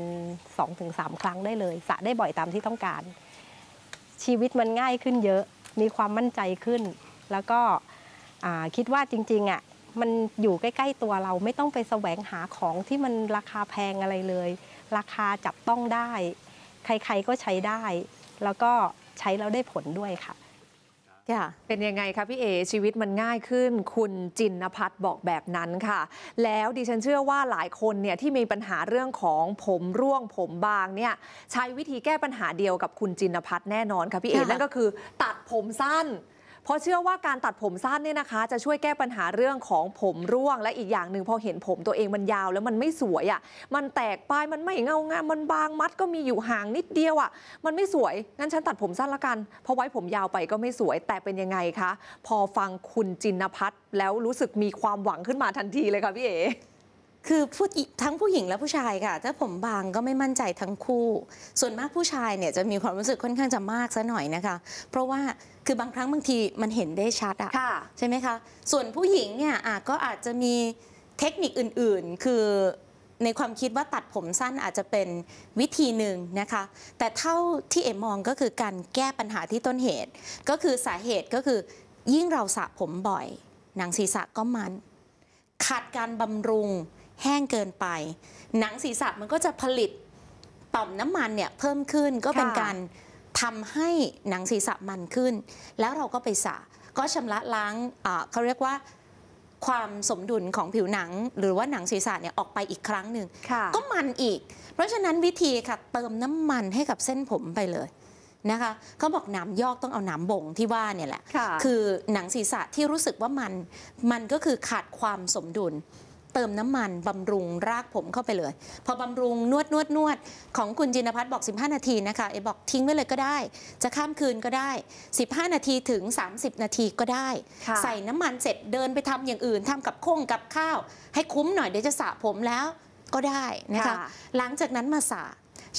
S4: 2-3ครั้งได้เลยสระได้บ่อยตามที่ต้องการ ชีวิตมันง่ายขึ้นเยอะมีความมั่นใจขึ้น แล้วก็คิดว่าจริงๆอ่ะมันอยู่ใกล้ๆตัวเราไม่ต้องไปแสวงหาของที่มันราคาแพงอะไรเลย ราคาจับต้องได้ ใครๆก็ใช้ได้ แล้วก็ใช้แล้วได้ผลด้วยค่ะค่ะ
S2: เป็นยังไงคะพี่เอชีวิตมันง่ายขึ้นคุณจินพัฒน์บอกแบบนั้นค่ะ แล้วดิฉันเชื่อว่าหลายคนเนี่ยที่มีปัญหาเรื่องของผมร่วงผมบางเนี่ยใช้วิธีแก้ปัญหาเดียวกับคุณจินพัฒน์แน่นอนค่ะพี่เอนั่นก็คือตัดผมสั้นเพราะเชื่อว่าการตัดผมสั้นเนี่ยนะคะจะช่วยแก้ปัญหาเรื่องของผมร่วงและอีกอย่างหนึ่งพอเห็นผมตัวเองมันยาว แล้วมันไม่สวยอะ่ะมันแตกปลายมันไม่เงางามมันบางมัดก็มีอยู่ห่างนิดเดียวอะ่ะมันไม่สวยงั้นฉันตัดผมสั้นละกัน เพราะไว้ผมยาวไปก็ไม่สวยแต่เป็นยังไงคะ พอฟังคุณจินพัฒน์แล้วรู้สึกมีความหวังขึ้นมาทันทีเลยค่ะพี่เอ๋
S3: คือพูดทั้งผู้หญิงและผู้ชายค่ะถ้าผมบางก็ไม่มั่นใจทั้งคู่ ส่วนมากผู้ชายเนี่ยจะมีความรู้สึกค่อนข้างจะมากซะหน่อยนะคะเพราะว่าคือบางครั้งบางทีมันเห็นได้ชัดอะะใช่ไหมคะส่วนผู้หญิงเนี่ยก็อาจจะมีเทคนิคอื่น ๆ คือในความคิดว่าตัดผมสั้นอาจจะเป็นวิธีหนึ่งนะคะ แต่เท่าที่เอมมองก็คือการแก้ปัญหาที่ต้นเหตุ ก็คือสาเหตุก็คือยิ่งเราสระผมบ่อย หนังศีรษะก็มัน ขาดการบำรุงแห้งเกินไป หนังศีรษะมันก็จะผลิตต่อมน้ำมันเนี่ยเพิ่มขึ้นก็เป็นการทำให้หนังศีรษะมันขึ้น แล้วเราก็ไปสระก็ชำระล้างเขาเรียกว่าความสมดุลของผิวหนัง หรือว่าหนังศีรษะเนี่ยออกไปอีกครั้งหนึ่งก็มันอีก เพราะฉะนั้นวิธีค่ะเติมน้ำมันให้กับเส้นผมไปเลยนะคะเขาบอกหนามยอกต้องเอาหนามบ่งที่ว่าเนี่ยแหละ คือหนังศีรษะที่รู้สึกว่ามัน มันก็คือขาดความสมดุลเติมน้ำมันบำรุง รากผมเข้าไปเลย พอบำรุงนวดนวดนวดของคุณจินพัฒน์บอก 15 นาทีนะคะไอ้บอกทิ้งไว้เลยก็ได้ จะข้ามคืนก็ได้ 15 นาทีถึง 30 นาทีก็ได้ ใส่น้ำมันเสร็จเดินไปทำอย่างอื่นทำกับข้งกับข้าว ให้คุ้มหน่อยเดี๋ยวจะสระผมแล้วก็ได้นะคะ หลังจากนั้นมาสระ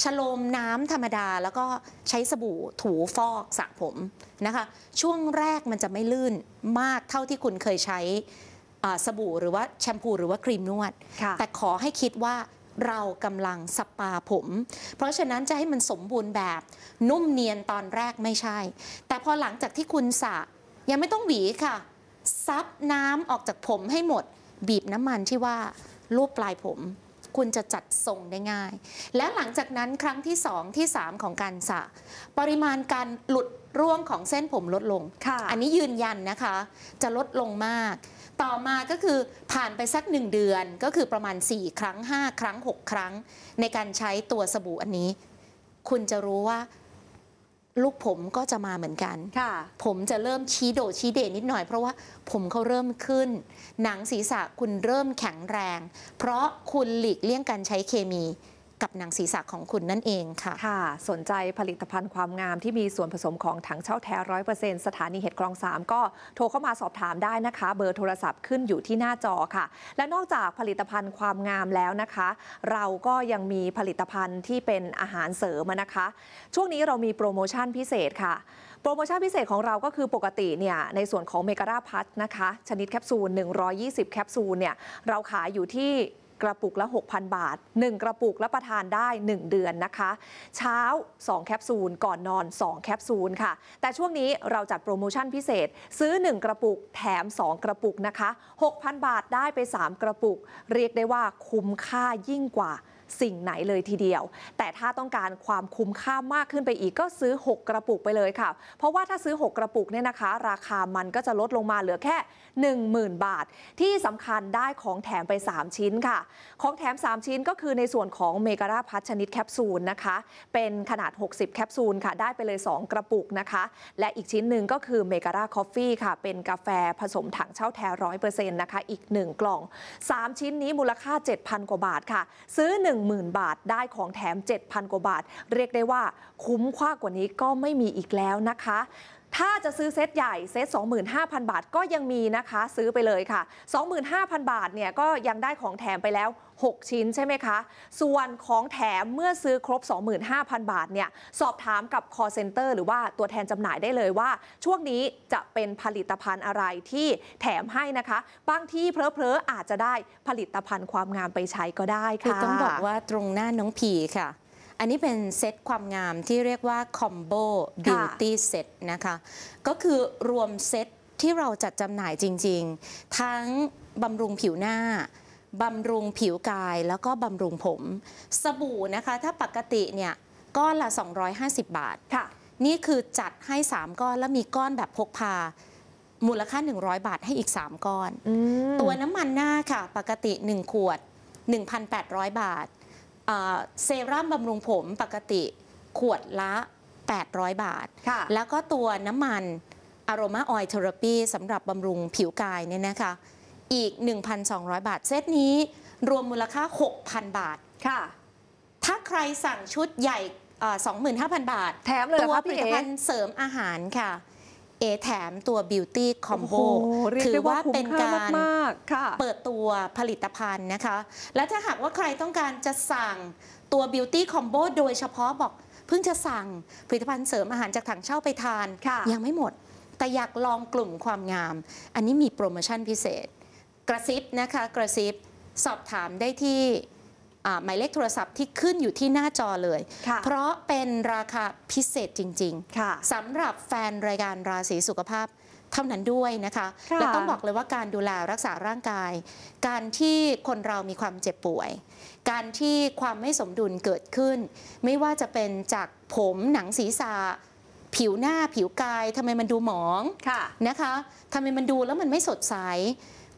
S3: ชโลมน้ำธรรมดาแล้วก็ใช้สบู่ถูฟอกสระผมนะคะ ช่วงแรกมันจะไม่ลื่นมากเท่าที่คุณเคยใช้สบู่หรือว่าแชมพูหรือว่าครีมนวด แต่ขอให้คิดว่าเรากำลังสปาผม เพราะฉะนั้นจะให้มันสมบูรณ์แบบนุ่มเนียนตอนแรกไม่ใช่ แต่พอหลังจากที่คุณสระยังไม่ต้องหวีค่ะ ซับน้ำออกจากผมให้หมด บีบน้ำมันที่ว่าลูบปลายผม คุณจะจัดทรงได้ง่าย และหลังจากนั้นครั้งที่ 2ที่3ของการสระปริมาณการหลุดร่วงของเส้นผมลดลงอันนี้ยืนยันนะคะ จะลดลงมากต่อมาก็คือผ่านไปสัก1เดือนก็คือประมาณ 4 ครั้ง 5 ครั้ง 6 ครั้งในการใช้ตัวสบู่อันนี้ คุณจะรู้ว่าลูกผมก็จะมาเหมือนกันผมจะเริ่มชี้โดชี้เดนิดหน่อย เพราะว่าผมเขาเริ่มขึ้น หนังศีรษะคุณเริ่มแข็งแรง เพราะคุณหลีกเลี่ยงการใช้เคมีกับหนังศีรษะของคุณนั่นเองค่ะค่ะ สนใจ
S2: ผลิตภัณฑ์ความงามที่มีส่วนผสมของถังเช่าแท้ร้อยเปอร์เซ็นต์สถานีเห็ดกรองสามก็โทรเข้ามาสอบถามได้นะคะเบอร์โทรศัพท์ขึ้นอยู่ที่หน้าจอค่ะ และนอกจากผลิตภัณฑ์ความงามแล้วนะคะ เราก็ยังมีผลิตภัณฑ์ที่เป็นอาหารเสริมนะคะ ช่วงนี้เรามีโปรโมชั่นพิเศษค่ะ โปรโมชั่นพิเศษของเราก็คือปกติเนี่ยในส่วนของเมกาดาพัทนะคะ ชนิดแคปซูล120แคปซูลเนี่ยเราขายอยู่ที่กระปุกละ 6,000 บาท 1 กระปุกและประทานได้ 1 เดือนนะคะ เช้า 2 แคปซูล ก่อนนอน 2 แคปซูลค่ะ แต่ช่วงนี้เราจัดโปรโมชั่นพิเศษซื้อ 1 กระปุกแถม 2 กระปุกนะคะ 6,000 บาทได้ไป 3 กระปุก เรียกได้ว่าคุ้มค่ายิ่งกว่าสิ่งไหนเลยทีเดียว แต่ถ้าต้องการความคุ้มค่ามากขึ้นไปอีกก็ซื้อ 6 กระปุกไปเลยค่ะ เพราะว่าถ้าซื้อ 6 กระปุกเนี่ยนะคะ ราคามันก็จะลดลงมาเหลือแค่ 10,000 บาท ที่สำคัญได้ของแถมไป 3 ชิ้นค่ะ ของแถม 3 ชิ้นก็คือในส่วนของ เมกาลาพัชชนิดแคปซูลนะคะ เป็นขนาด 60 แคปซูลค่ะ ได้ไปเลย 2 กระปุกนะคะ และอีกชิ้นหนึ่งก็คือเมกาลาคอฟฟี่ค่ะ เป็นกาแฟผสมถังเช่าแท้ร้อยเปอร์เซ็นต์นะคะ อีก1 กล่อง 3 ชิ้นนี้มูลค่า 7,000กว่าบาทค่ะ ซื้อ 1 10,000บาทได้ของแถม 7,000 กว่าบาท เรียกได้ว่าคุ้มค่ากว่านี้ก็ไม่มีอีกแล้วนะคะถ้าจะซื้อเซตใหญ่เซต 25,000 บาทก็ยังมีนะคะ ซื้อไปเลยค่ะ 25,000 บาทเนี่ยก็ยังได้ของแถมไปแล้ว 6 ชิ้นใช่ไหมคะ ส่วนของแถมเมื่อซื้อครบ 25,000 บาท เนี่ย สอบถามกับ call center หรือว่าตัวแทนจำหน่ายได้เลยว่า ช่วงนี้จะเป็นผลิตภัณฑ์อะไรที่แถมให้นะคะ บางที่เพลอๆอาจจะได้ผลิตภัณฑ์ความงามไป
S3: ใช้ก็ได้ค่ะคือต้องบอกว่าตรงหน้าน้องผีค่ะอันนี้เป็นเซตความงามที่เรียกว่าคอมโบบิวตี้เซตนะคะ ก็คือรวมเซตที่เราจัดจำหน่ายจริงๆ ทั้งบำรุงผิวหน้าบำรุงผิวกาย แล้วก็บำรุงผม สบู่นะคะ ถ้าปกติเนี่ย ก้อนละ 250 บาทค่ะนี่คือจัดให้ 3 ก้อน แล้วมีก้อนแบบพกพา มูลค่า 100 บาทให้อีก 3 ก้อนอตัวน้ำมันหน้าค่ะ ปกติ 1 ขวด 1,800 บาทเซรั่มบำรุงผมปกติขวดละ 800 บาทแล้วก็ตัวน้ำมันอารมาออยเทอราปีสำหรับบำรุงผิวกายเนี่ยนะคะ อีก 1,200 บาท เซตนี้ รวมมูลค่า 6,000 บาท ค่ะ ถ้าใครสั่งชุดใหญ่25,000 บาท แถมเลยตัวผลิตภัณฑ์เสริมอาหารค่ะเอแถมตัว Beauty Combo ถือว่าเป็นการเปิดตัวผลิตภัณฑ์นะคะ และถ้าหากว่าใครต้องการจะสั่งตัว Beauty Combo โดยเฉพาะบอกเพิ่งจะสั่งผลิตภัณฑ์เสริมอาหารจากถังเช่าไปทาน ยังไม่หมดแต่อยากลองกลุ่มความงาม อันนี้มีโปรโมชั่นพิเศษ กระซิบนะคะกระซิบสอบถามได้ที่หมายเลขโทรศัพท์ที่ขึ้นอยู่ที่หน้าจอเลย เพราะเป็นราคาพิเศษจริงๆสำหรับแฟนรายการราศีสุขภาพเท่านั้นด้วยนะคะและต้องบอกเลยว่าการดูแลรักษาร่างกาย การที่คนเรามีความเจ็บป่วย การที่ความไม่สมดุลเกิดขึ้น ไม่ว่าจะเป็นจากผมหนังศีรษะผิวหน้าผิวกายทำไมมันดูหมองะนะคะทำไมมันดูแล้วมันไม่สดใส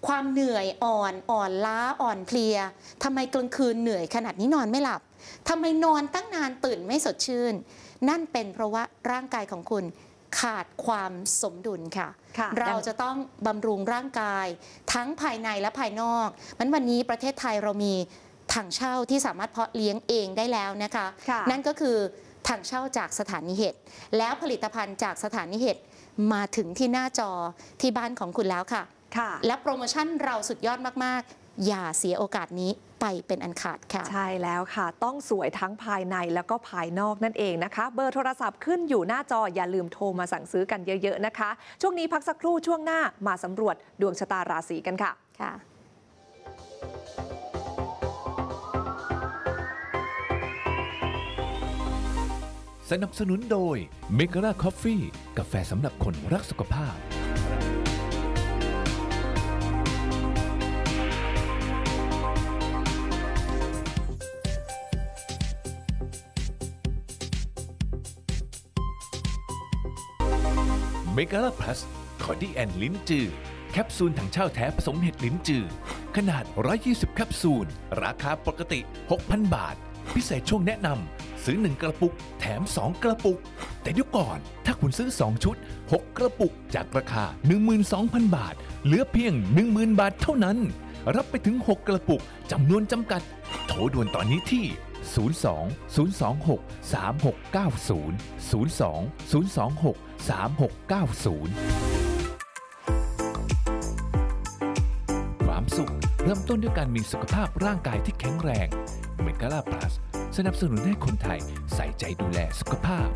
S3: ความเหนื่อยอ่อนอ่อนล้าอ่อนเพลียทำไมกลางคืนเหนื่อยขนาดนี้นอนไม่หลับทำไมนอนตั้งนานตื่นไม่สดชื่น นั่นเป็นเพราะว่าร่างกายของคุณ ขาดความสมดุลค่ะคะเราจะต้องบำรุงร่างกายทั้งภายในและภายนอกมันวันนี้ประเทศไทยเรามีถังเช่าที่สามารถเพาะเลี้ยงเองได้แล้วนะคะคะนั่นก็คือถังเช่าจากสถานีเห็ดแล้วผลิตภัณฑ์จากสถานีเห็ดมาถึงที่หน้าจอที่บ้านของคุณแล้วค่ะและโปรโมชั่นเราสุดยอดมาก ๆ อย่าเสียโอกาสนี้ไป
S2: เป็นอันขาดค่ะ ใช่แล้วค่ะ ต้องสวยทั้งภายในแล้วก็ภายนอกนั่นเองนะคะ เบอร์โทรศัพท์ขึ้นอยู่หน้าจอ อย่าลืมโทรมาสั่งซื้อกันเยอะ ๆ นะคะ ช่วงนี้พักสักครู่ช่วงหน้ามาสำรวจดวงชะตาราศีกันค่ะ ค่ะ
S1: สนับสนุนโดย m e g a ลาคอฟฟี่กาแฟสำหรับคนรักสุขภาพมกาลาพลัสคอดี้แอนลิ้นจือแคปซูลถังเช่าแท้ผสมเห็ดลิ้นจือ ขนาด 120 แคปซูลราคาปกติ 6,000 บาท พิเศษช่วงแนะนำซื้อ 1 กระปุกแถม 2 กระปุก แต่เดี๋ยวก่อนถ้าคุณซื้อ 2 ชุด 6 กระปุกจากราคา 12,000 บาท เหลือเพียง 10,000 บาทเท่านั้น รับไปถึง 6 กระปุกจำนวนจำกัดโทรด่วนตอนนี้ที่02 026 3690 02 026 3690 ความสุข เริ่มต้นด้วยการมีสุขภาพร่างกายที่แข็งแรงเมกาลาพลัสสนับสนุนให้คนไทยใส่ใจดูแลสุขภาพ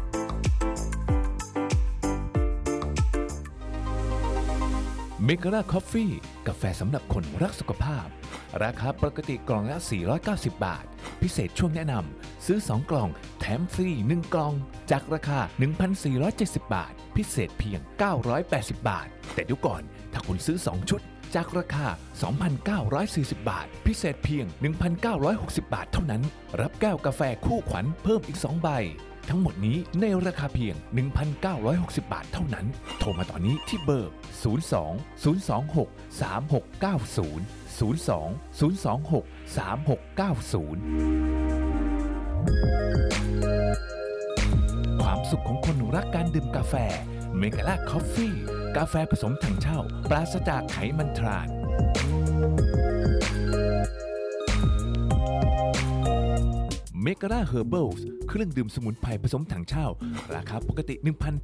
S1: เมกาลาคอฟฟี่กาแฟสำหรับคนรักสุขภาพราคาปกติกล่องละ 490 บาท พิเศษช่วงแนะนำ ซื้อ 2 กล่องแถมฟรี 1 กล่อง จากราคา 1,470 บาท พิเศษเพียง 980 บาท แต่ดูก่อนถ้าคุณซื้อ 2 ชุด จากราคา 2,940 บาท พิเศษเพียง 1,960 บาทเท่านั้น รับแก้วกาแฟคู่ขวัญเพิ่มอีก 2 ใบทั้งหมดนี้ในราคาเพียง 1,960 บาทเท่านั้น โทรมาตอนนี้ที่เบอร์02 026 3690 02 026 3690 ความสุขของคนรักการดื่มกาแฟ เมกาล่าคอฟฟี่ กาแฟผสมถังเช่าปราศจากไขมันทรานเมกกล่าเฮอร์เบิลส์เครื่องดื่มสมุนไพรผสมถังเช่า ราคาปกติ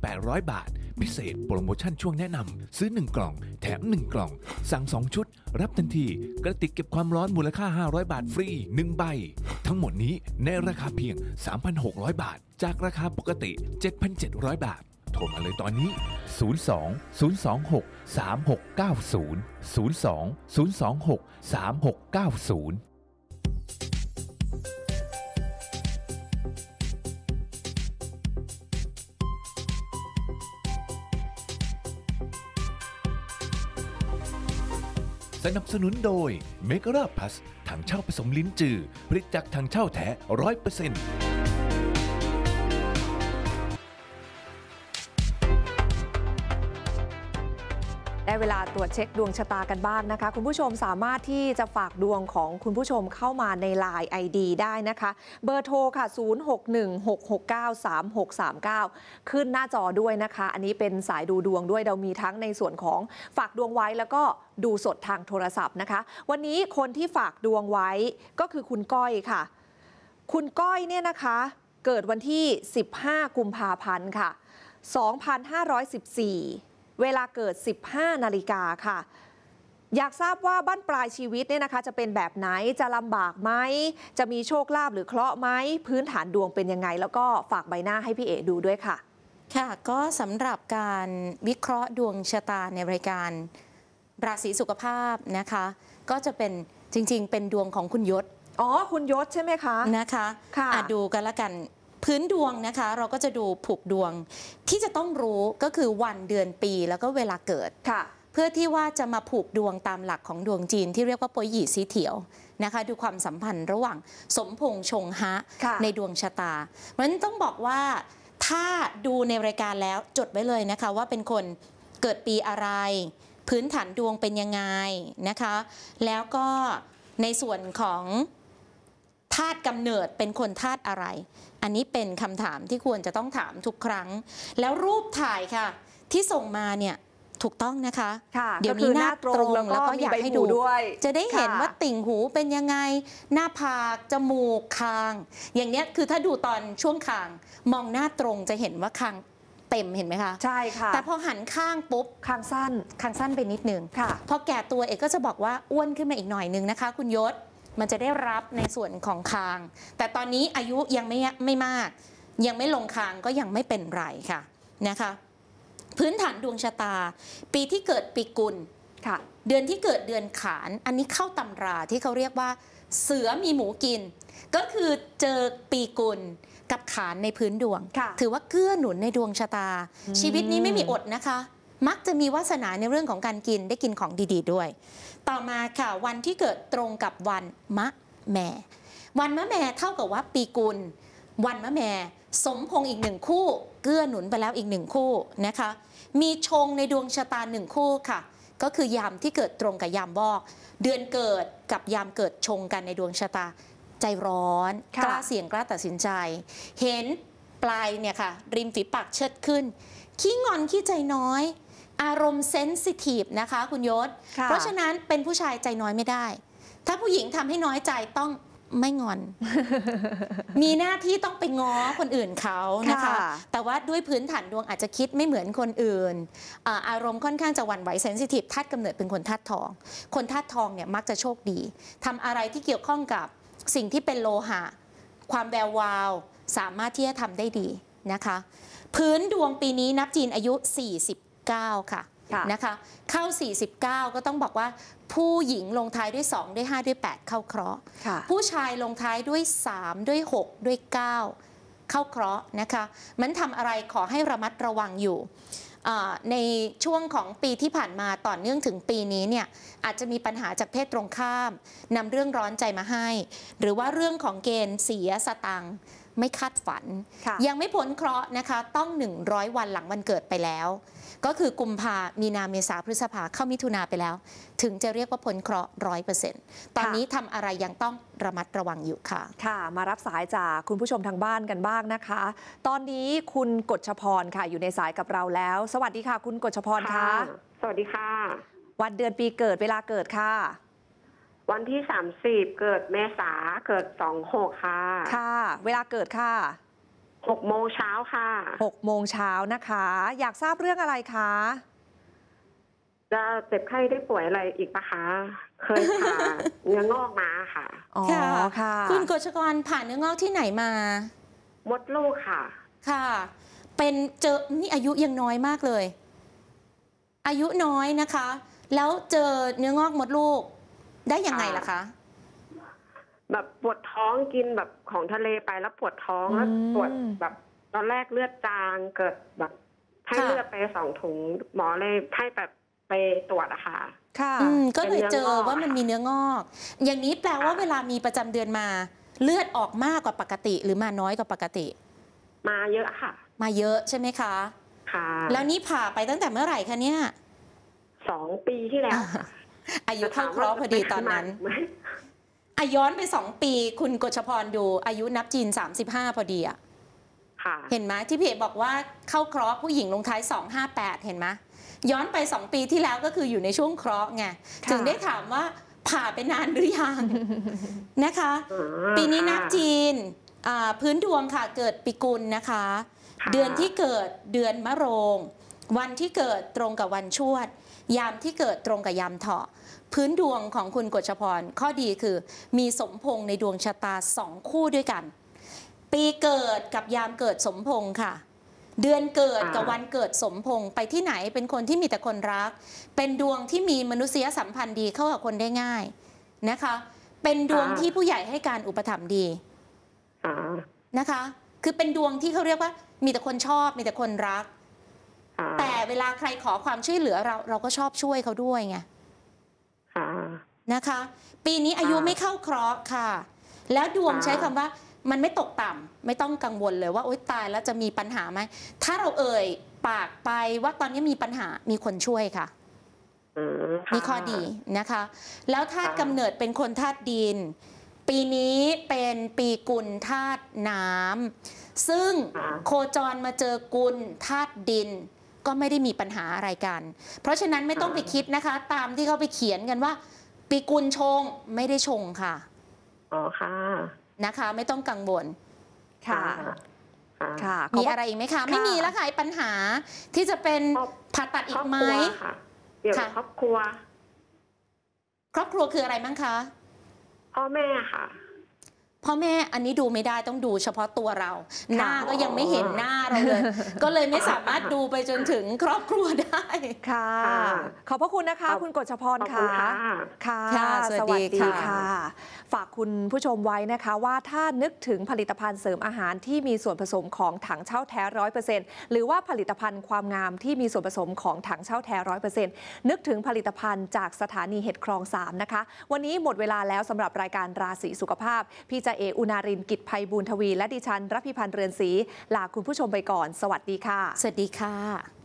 S1: 1,800 บาท พิเศษโปรโมชั่นช่วงแนะนำซื้อ 1 กล่อง แถม 1 กล่อง สั่ง 2 ชุด รับทันที กระติกเก็บความร้อนมูลค่า 500 บาทฟรี 1 ใบ ทั้งหมดนี้ในราคาเพียง 3,600 บาท จากราคาปกติ 7,700 บาท โทรมาเลยตอนนี้ 02 026 3690 02 026 3690สนับสนุนโดย เมก a r าพัสถังเช่าผสมลิ้นจือผลิตจากถังเช่าแท้ร้อยเปอร์เซ็นต์ได้เ
S2: วลาตรวจเช็คดวงชะตากันบ้างนะคะ คุณผู้ชมสามารถที่จะฝากดวงของคุณผู้ชมเข้ามาใน l ล n e ID ได้นะคะ เบอร์โทร ค่ะ 0616693639 ขึ้นหน้าจอด้วยนะคะ อันนี้เป็นสายดูดวงด้วยเรามีทั้งในส่วนของฝากดวงไว้ แล้วก็ดูสดทางโทรศัพท์นะคะ วันนี้คนที่ฝากดวงไว้ก็คือคุณก้อยค่ะ คุณก้อยเนี่ยนะคะเกิดวันที่ 15 กุมภาพันธ์ค่ะ 2514เวลาเกิด 15 นาฬิกาค่ะ อยากทราบว่าบ้านปลายชีวิตเนี่ยนะคะ จะเป็นแบบไหนจะลำบากไหมจะมีโชคลาภหรือเคราะห์ไหมพื้นฐานดวงเป็นยังไง แล้วก็ฝากใบหน้าให้พี่เอด
S3: ูด้วยค่ะ ค่ะก็สำหรับการวิเคราะห์ดวงชะตาในรายการราศีสุขภาพนะคะ ก็จะเป็นจริง ๆ เป็นดวงของคุณยศอ๋อ คุณยศใช่ไหมคะ นะคะค่ะดูกันละกันพื้นดวงนะคะ เราก็จะดูผูกดวงที่จะต้องรู้ก็คือวันเดือนปีแล้วก็เวลาเกิดค่ะ เพื่อที่ว่าจะมาผูกดวงตามหลักของดวงจีน ที่เรียกว่าปวยหยีสซีเถียวนะคะดูความสัมพันธ์ระหว่างสมพงษ์ชงฮะ ในดวงชะตาเพราะฉะนั้นต้องบอกว่าถ้าดูในรายการแล้วจดไว้เลยนะคะ ว่าเป็นคนเกิดปีอะไร พื้นฐานดวงเป็นยังไงนะคะ แล้วก็ในส่วนของธาตุกำเนิดเป็นคนธาตุอะไร อันนี้เป็นคำถามที่ควรจะต้องถามทุกครั้ง แล้วรูปถ่ายค่ะ ที่ส่งมาเนี่ยถูกต้องนะคะคะเดี๋ยวนี้หน้าตรงแล้วก็อยากให้ดูด้วย จะได้เห็นว่าติ่งหูเป็นยังไง หน้าผากจมูกคาง อย่างเนี้ยคือถ้าดูตอนช่วงคางมองหน้าตรงจะเห็นว่าคางเต็มเห็นไหมคะ ใช่ค่ะ แต่พอหันข้างปุ๊บคางสั้นคางสั้นไปนิดนึงค่ะพอแก่ตัวเอกก็จะบอกว่าอ้วนขึ้นมาอีกหน่อยนึงนะคะ คุณยศมันจะได้รับในส่วนของคาง แต่ตอนนี้อายุยังไม่ไม่มาก ยังไม่ลงคางก็ยังไม่เป็นไรค่ะนะคะ พื้นฐานดวงชะตา ปีที่เกิดปีกุลค่ะ เดือนที่เกิดเดือนขานอันนี้เข้าตำราที่เขาเรียกว่า เสือมีหมูกิน ก็คือเจอปีกุลกับขานในพื้นดวงถือว่าเกื้อหนุนในดวงชะตา ชีวิตนี้ไม่มีอดนะคะ มักจะมีวาสนาในเรื่องของการกินได้กินของดี ๆ ด้วยต่อมาค่ะวันที่เกิดตรงกับวันมะแม่ วันมะแม่เท่ากับว่าปีกุลวันมะแม่สมพงอีกหนึ่งคู่เกื้อหนุนไปแล้วอีกหนึ่งคู่นะคะ มีชงในดวงชะตาหนึ่งคู่ค่ะ ก็คือยามที่เกิดตรงกับยามวอก เดือนเกิดกับยามเกิดชงกันในดวงชะตาใจร้อน กล้าเสี่ยงกล้าตัดสินใจ เห็นปลายเนี่ยค่ะ ริมฝีปากเชิดขึ้นขี้งอนขี้ใจน้อยอารมณ์เซนซิทีฟนะคะ คุณยศ เพราะฉะนั้นเป็นผู้ชายใจน้อยไม่ได้ ถ้าผู้หญิงทำให้น้อยใจต้องไม่งอน มีหน้าที่ต้องไปง้อคนอื่นเขานะคะ แต่ว่าด้วยพื้นฐานดวงอาจจะคิดไม่เหมือนคนอื่น อารมณ์ค่อนข้างจะหวั่นไหวเซนซิทีฟทัดกำเนิดเป็นคนทัดทอง คนทัดทองเนี่ยมักจะโชคดี ทำอะไรที่เกี่ยวข้องกับสิ่งที่เป็นโลหะ ความแวววาว สามารถที่จะทำได้ดีนะคะ พื้นดวงปีนี้นับจีนอายุ 4 0 49ค่ะ นะคะ เข้า 49 ก็ต้องบอกว่าผู้หญิงลงท้ายด้วย2ด้วย5ด้วย8เข้าเคราะห์ผู้ชายลงท้ายด้วย3ด้วย6 ด้วย 9 เข้าเคราะห์นะคะมันทำอะไรขอให้ระมัดระวังอยู่ ในช่วงของปีที่ผ่านมาต่อเนื่องถึงปีนี้เนี่ยอาจจะมีปัญหาจากเพศตรงข้ามนำเรื่องร้อนใจมาให้ หรือว่าเรื่องของเกณฑ์เสียสตังไม่คาดฝัน ยังไม่พ้นเคราะห์นะคะต้อง 100 วันหลังวันเกิดไปแล้วก็คือกุมภามีนา เมษาพฤษภาเข้ามิถุนาไปแล้ว ถึงจะเรียกว่าผลเคราะห์ร้อยเปอร์เซ็นต์ตอนนี้ทำอะไรยังต้องระมัดระวังอยู่ค่ะ ค่ะ มารับสายจากคุณผู้ชมทางบ้านกันบ้างนะคะ ตอนนี้คุ
S2: ณกฎชพรค่ะ อยู่ในสายกับเราแล้ว สวัสดีค่ะ คุณกฎชพรค่ะ สวัสดีค่ะ วันเดือนปีเกิดเวลาเกิดค่ะ วันที่สามสิบเกิดเมษาเกิดสองหกค่ะ ค่ะ เวลาเกิดค่ะหกโมงเช้าค่ะหกโมงเช้านะคะ อยากทราบเรื่องอะไรคะจะเจ
S3: ็บไข้ได้ป่วยอะไรอีกปะคะเคย
S2: ผ่าเนื้องอกมาค่ะอ๋อค่ะ
S3: คุณกฤชกรผ่าเนื้องอกที่ไหนมามดลูกค่ะ ค่ะ เป็นเจอนี่อายุยังน้อยมากเลย อายุน้อยนะคะ แล้วเจอเนื้องอกมดลูกได้ยังไงล่ะคะแบบปวดท้องกินแบบของทะเลไปแล้วปวดท้องแล้วปวดแบบ ตอนแรกเลือดจางเกิดแบบ ให้เลือดไปสองถุงหมอเลยให้แบบไปตรวจอะค่ะค่ะก็เลยเจอว่ามันมีเนื้องอก อย่างนี้แปลว่าเวลามีประจำเดือนมา เลือดออกมากกว่าปกติหรือมาน้อยกว่าปกติ
S2: มาเยอะค่ะ
S3: มาเยอะใช่ไหมคะ ค่ะ แล้วนี่ผ่าไปตั้งแต่เมื่อไหร่คะเนี่ยสองปีที่แล้วอายุเท่าครอพอดีตอนนั้นอาย้อนไปสองปีคุณกฤชพรดูอายุนับจีน 35 พอดีอะเห็นไหมที่พี่เอบอกว่าเข้าเคราะห์ผู้หญิงลงท้าย 258 เห็นไหมย้อนไปสองปีที่แล้วก็คืออยู่ในช่วงเคราะห์ไงถึงได้ถามว่าผ่าไปนานหรือยังนะคะ ปีนี้นับจีนพื้นดวงค่ะเกิดปีกุลนะคะ เดือนที่เกิดเดือนมะโรง วันที่เกิดตรงกับวันชวด ยามที่เกิดตรงกับยามเถาะพื้นดวงของคุณกฤชพรข้อดีคือ มีสมพงษ์ในดวงชะตาสองคู่ด้วยกัน ปีเกิดกับยามเกิดสมพงษ์ค่ะ เดือนเกิดกับวันเกิดสมพงษ์ไปที่ไหนเป็นคนที่มีแต่คนรัก เป็นดวงที่มีมนุษยสัมพันธ์ดีเข้ากับคนได้ง่ายนะคะ เป็นดวงที่ผู้ใหญ่ให้การอุปถัมภ์ดีนะคะคือเป็นดวงที่เขาเรียกว่ามีแต่คนชอบมีแต่คนรัก แต่เวลาใครขอความช่วยเหลือเราเราก็ชอบช่วยเขาด้วยไงค่ะนะคะปีนี้อายุไม่เข้าเคราะห์ค่ะ แล้วดวงใช้คำว่ามันไม่ตกต่ำ ไม่ต้องกังวลเลยว่าโอ๊ยตายแล้วจะมีปัญหาไหมถ้าเราเอ่ยปากไปว่าตอนนี้มีปัญหามีคนช่วยค่ะมีข้อดีนะคะ แล้วธาตุกำเนิดเป็นคนธาตุดิน ปีนี้เป็นปีกุลธาตุน้ำซึ่งโคจรมาเจอกุลธาตุดินก็ไม่ได้มีปัญหาอะไรกัน เพราะฉะนั้นไม่ต้องไปคิดนะคะ ตามที่เขาไปเขียนกันว่า ปีกุลชงไม่ได้ชงค่ะ อ๋อค่ะ นะคะ ไม่ต้องกังวล ค่ะ ค่ะ มีอะไรอีกไหมคะ ไม่มีแล้วค่ะปัญหาที่จะเป็นผ่าตัดอีกไหมเกี่ยวัครอบครัว ครอบครัวคืออะไรมั้งคะพ่อแม่ค่ะพ่อแม่อันนี้ดูไม่ได้ต้องดูเฉพาะตัวเรา หน้าก็ยังไม่เห็นหน้าเราเลย ก็เลยไม่สามารถดูไปจนถึงครอบครัวได้ค่ะ ขอบพระคุณนะค
S2: ะ คุณกฤชพรค่ะ ค่ะ สวัสดีค่ะ ฝากคุณผู้ชมไว้นะคะว่าถ้านึกถึงผลิตภัณฑ์เสริมอาหารที่มีส่วนผสมของถังเช่าแท้ร้อยเปอร์เซ็นต์หรือว่าผลิตภัณฑ์ความงามที่มีส่วนผสมของถังเช่าแท้ร้อยเปอร์เซ็นต์นึกถึงผลิตภัณฑ์จากสถานีเห็ดคลองสามนะคะวันนี้หมดเวลาแล้วสำหรับรายการราศีสุขภาพพี่จาเอกอุณารินกิจภัยบูรทวี และดิฉันรัพิพันธ์เรือนศรีลาคุณผู้ชมไปก่อน สวัสดีค่ะ สวัสดีค่ะ